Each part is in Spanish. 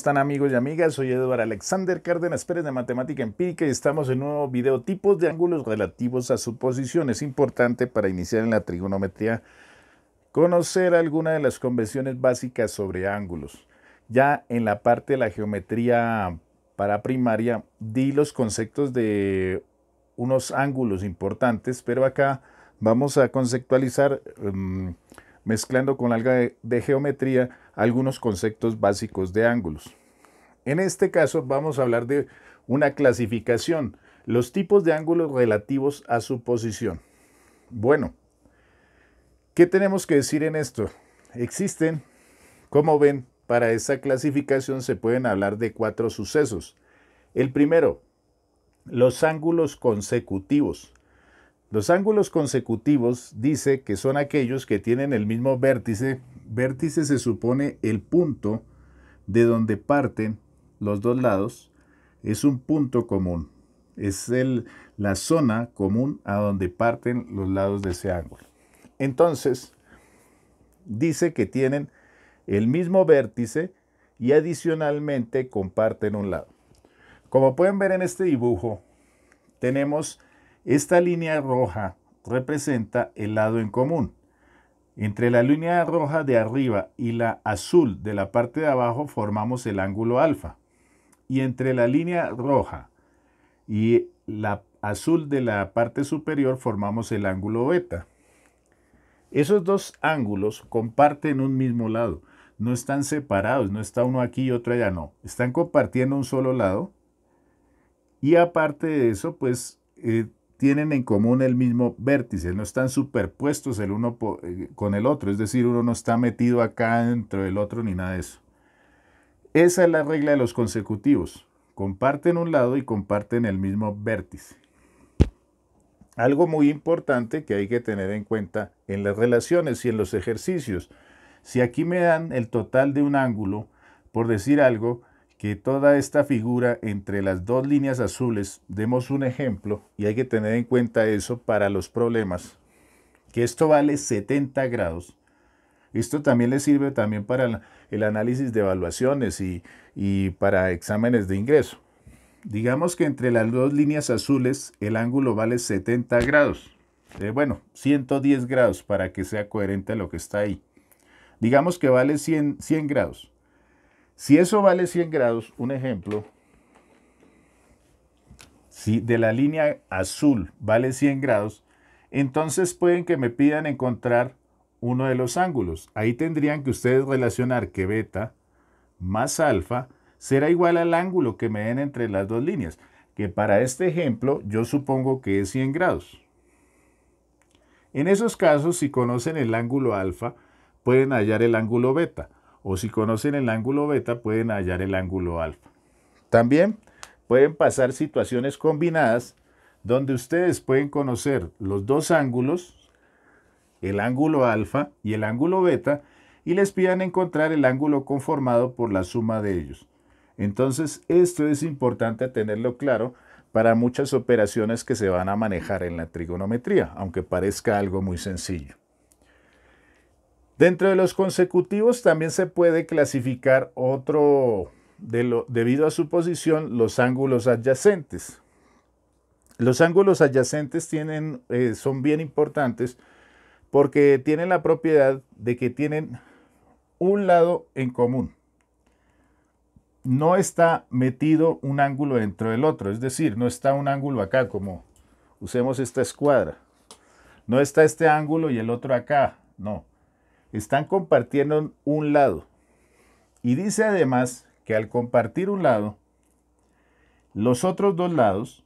están amigos y amigas? Soy Eduardo Alexander Cárdenas Pérez de Matemática Empírica y estamos en un nuevo video tipos de ángulos relativos a su posición. Es importante para iniciar en la trigonometría conocer algunas de las convenciones básicas sobre ángulos. Ya en la parte de la geometría para primaria di los conceptos de unos ángulos importantes, pero acá vamos a conceptualizar... Em, mezclando con algo de, geometría algunos conceptos básicos de ángulos. En este caso vamos a hablar de una clasificación, los tipos de ángulos relativos a su posición. Bueno, ¿qué tenemos que decir en esto? Existen, como ven, para esa clasificación se pueden hablar de cuatro sucesos. El primero, los ángulos consecutivos. Los ángulos consecutivos dice que son aquellos que tienen el mismo vértice. Vértice se supone el punto de donde parten los dos lados. Es un punto común. Es el, la zona común a donde parten los lados de ese ángulo. Entonces, dice que tienen el mismo vértice y adicionalmente comparten un lado. Como pueden ver en este dibujo, tenemos esta línea roja representa el lado en común. Entre la línea roja de arriba y la azul de la parte de abajo formamos el ángulo alfa. Y entre la línea roja y la azul de la parte superior formamos el ángulo beta. Esos dos ángulos comparten un mismo lado. No están separados, no está uno aquí y otro allá, no. Están compartiendo un solo lado. Y aparte de eso, pues eh, tienen en común el mismo vértice, no están superpuestos el uno eh, con el otro, es decir, uno no está metido acá dentro del otro ni nada de eso. Esa es la regla de los consecutivos, comparten un lado y comparten el mismo vértice. Algo muy importante que hay que tener en cuenta en las relaciones y en los ejercicios. Si aquí me dan el total de un ángulo, por decir algo, que toda esta figura entre las dos líneas azules, demos un ejemplo, y hay que tener en cuenta eso para los problemas, que esto vale 70 grados. Esto también le sirve también para el análisis de evaluaciones y, para exámenes de ingreso. Digamos que entre las dos líneas azules el ángulo vale 70 grados. Eh, bueno, 110 grados para que sea coherente a lo que está ahí. Digamos que vale 100, 100 grados. Si eso vale 100 grados, un ejemplo, si de la línea azul vale 100 grados, entonces pueden que me pidan encontrar uno de los ángulos. Ahí tendrían que ustedes relacionar que beta más alfa será igual al ángulo que me den entre las dos líneas, que para este ejemplo yo supongo que es 100 grados. En esos casos, si conocen el ángulo alfa, pueden hallar el ángulo beta o si conocen el ángulo beta pueden hallar el ángulo alfa. También pueden pasar situaciones combinadas donde ustedes pueden conocer los dos ángulos, el ángulo alfa y el ángulo beta, y les pidan encontrar el ángulo conformado por la suma de ellos. Entonces, esto es importante tenerlo claro para muchas operaciones que se van a manejar en la trigonometría, aunque parezca algo muy sencillo. Dentro de los consecutivos también se puede clasificar otro, debido a su posición, los ángulos adyacentes. Los ángulos adyacentes tienen, eh, son bien importantes porque tienen la propiedad de que tienen un lado en común. No está metido un ángulo dentro del otro, es decir, no está un ángulo acá como usemos esta escuadra. No está este ángulo y el otro acá, no están compartiendo un lado. Y dice además que al compartir un lado, los otros dos lados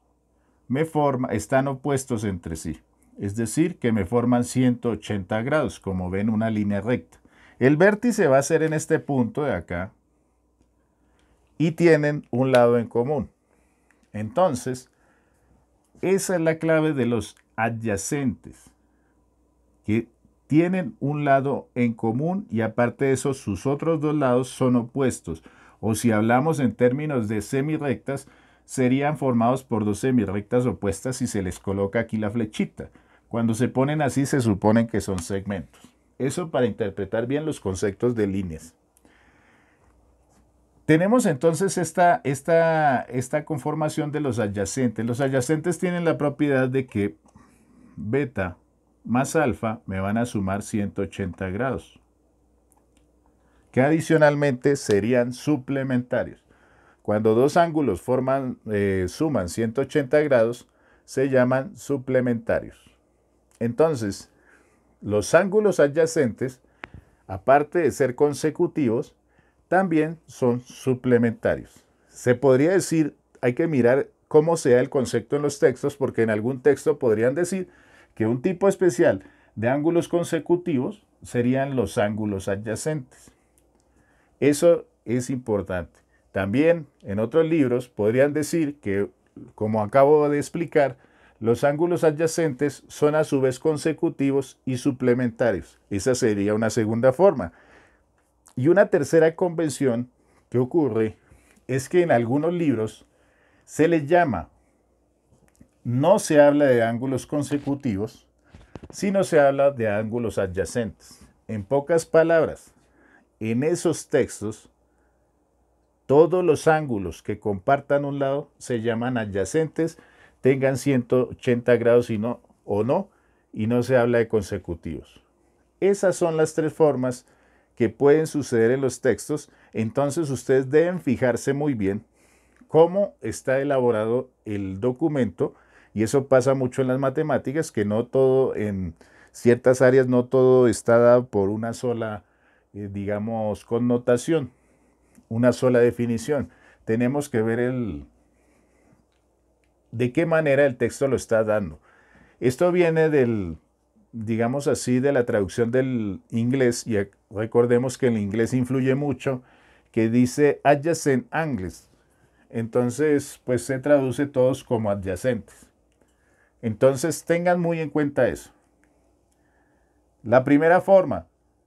me forma, están opuestos entre sí. Es decir, que me forman 180 grados, como ven una línea recta. El vértice va a ser en este punto de acá y tienen un lado en común. Entonces, esa es la clave de los adyacentes, que tienen un lado en común y aparte de eso sus otros dos lados son opuestos. O si hablamos en términos de semirectas, serían formados por dos semirectas opuestas si se les coloca aquí la flechita. Cuando se ponen así se suponen que son segmentos. Eso para interpretar bien los conceptos de líneas. Tenemos entonces esta, esta, esta conformación de los adyacentes. Los adyacentes tienen la propiedad de que beta más alfa me van a sumar 180 grados, que adicionalmente serían suplementarios. Cuando dos ángulos forman, eh, suman 180 grados, se llaman suplementarios. Entonces, los ángulos adyacentes, aparte de ser consecutivos, también son suplementarios. Se podría decir, hay que mirar cómo sea el concepto en los textos, porque en algún texto podrían decir que un tipo especial de ángulos consecutivos serían los ángulos adyacentes. Eso es importante. También en otros libros podrían decir que, como acabo de explicar, los ángulos adyacentes son a su vez consecutivos y suplementarios. Esa sería una segunda forma. Y una tercera convención que ocurre es que en algunos libros se les llama no se habla de ángulos consecutivos, sino se habla de ángulos adyacentes. En pocas palabras, en esos textos, todos los ángulos que compartan un lado se llaman adyacentes, tengan 180 grados y no, o no, y no se habla de consecutivos. Esas son las tres formas que pueden suceder en los textos, entonces ustedes deben fijarse muy bien cómo está elaborado el documento y eso pasa mucho en las matemáticas, que no todo, en ciertas áreas no todo está dado por una sola, eh, digamos, connotación, una sola definición. Tenemos que ver el, de qué manera el texto lo está dando. Esto viene del, digamos así, de la traducción del inglés, y recordemos que el inglés influye mucho, que dice adjacent angles. Entonces, pues se traduce todos como adyacentes. Entonces tengan muy en cuenta eso. La primera forma,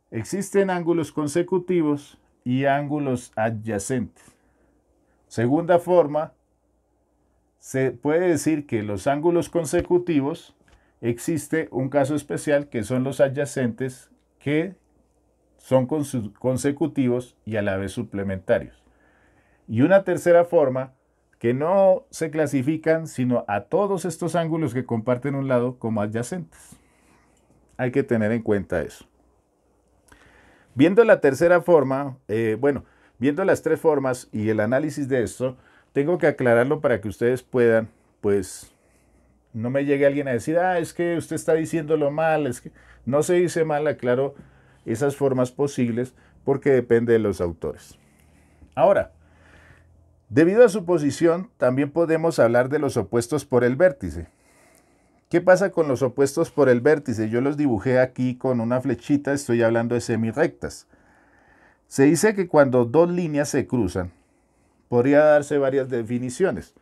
existen ángulos consecutivos y ángulos adyacentes. Segunda forma, se puede decir que los ángulos consecutivos existe un caso especial que son los adyacentes que son consecutivos y a la vez suplementarios. Y una tercera forma que no se clasifican sino a todos estos ángulos que comparten un lado como adyacentes. Hay que tener en cuenta eso. Viendo la tercera forma, eh, bueno, viendo las tres formas y el análisis de esto, tengo que aclararlo para que ustedes puedan, pues, no me llegue alguien a decir, ah, es que usted está diciéndolo mal, es que no se dice mal, aclaro esas formas posibles porque depende de los autores. Ahora, Debido a su posición, también podemos hablar de los opuestos por el vértice. ¿Qué pasa con los opuestos por el vértice? Yo los dibujé aquí con una flechita, estoy hablando de semirectas. Se dice que cuando dos líneas se cruzan, podría darse varias definiciones.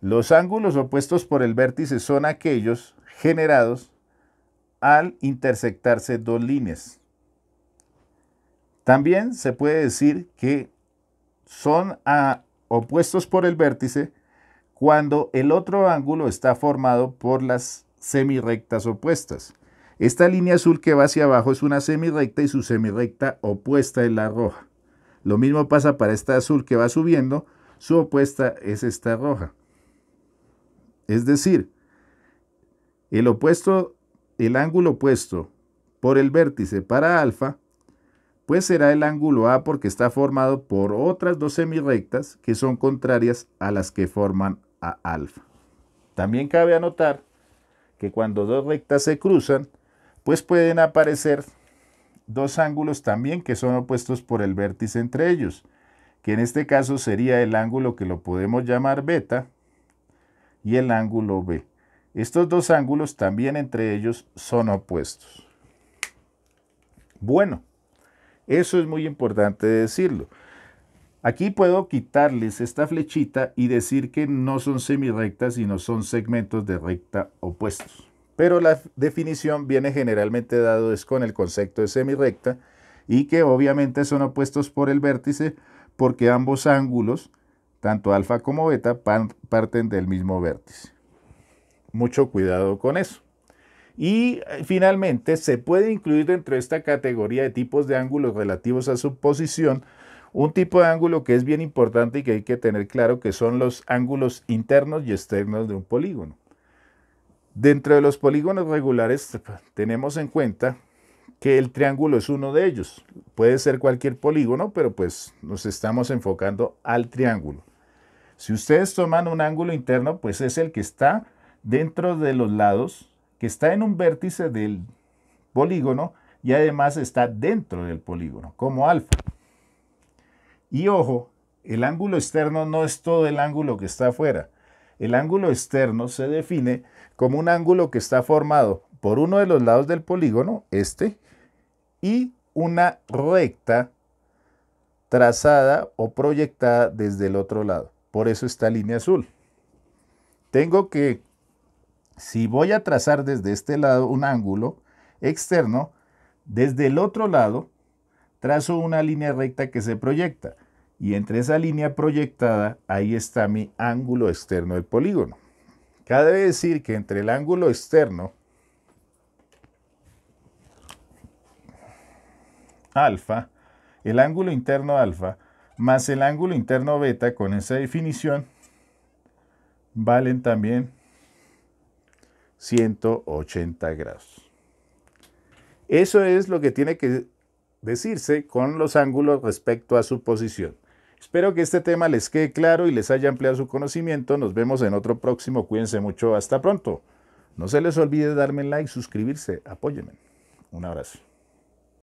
Los ángulos opuestos por el vértice son aquellos generados al intersectarse dos líneas. También se puede decir que son a opuestos por el vértice cuando el otro ángulo está formado por las semirectas opuestas. Esta línea azul que va hacia abajo es una semirecta y su semirrecta opuesta es la roja. Lo mismo pasa para esta azul que va subiendo, su opuesta es esta roja. Es decir, el opuesto, el ángulo opuesto por el vértice para alfa pues será el ángulo A porque está formado por otras dos semirrectas que son contrarias a las que forman a alfa. También cabe anotar que cuando dos rectas se cruzan, pues pueden aparecer dos ángulos también que son opuestos por el vértice entre ellos, que en este caso sería el ángulo que lo podemos llamar beta y el ángulo B. Estos dos ángulos también entre ellos son opuestos. Bueno, eso es muy importante decirlo. Aquí puedo quitarles esta flechita y decir que no son semirrectas, sino son segmentos de recta opuestos. Pero la definición viene generalmente dado es con el concepto de semirrecta y que obviamente son opuestos por el vértice porque ambos ángulos, tanto alfa como beta, parten del mismo vértice. Mucho cuidado con eso. Y eh, finalmente, se puede incluir dentro de esta categoría de tipos de ángulos relativos a su posición un tipo de ángulo que es bien importante y que hay que tener claro que son los ángulos internos y externos de un polígono. Dentro de los polígonos regulares eh, tenemos en cuenta que el triángulo es uno de ellos. Puede ser cualquier polígono, pero pues nos estamos enfocando al triángulo. Si ustedes toman un ángulo interno, pues es el que está dentro de los lados que está en un vértice del polígono y además está dentro del polígono, como alfa. Y ojo, el ángulo externo no es todo el ángulo que está afuera. El ángulo externo se define como un ángulo que está formado por uno de los lados del polígono, este, y una recta trazada o proyectada desde el otro lado. Por eso esta línea azul. Tengo que si voy a trazar desde este lado un ángulo externo, desde el otro lado trazo una línea recta que se proyecta y entre esa línea proyectada ahí está mi ángulo externo del polígono. Cabe decir que entre el ángulo externo alfa, el ángulo interno alfa, más el ángulo interno beta con esa definición, valen también 180 grados. Eso es lo que tiene que decirse con los ángulos respecto a su posición. Espero que este tema les quede claro y les haya ampliado su conocimiento. Nos vemos en otro próximo. Cuídense mucho. Hasta pronto. No se les olvide darme like, suscribirse, apóyenme. Un abrazo.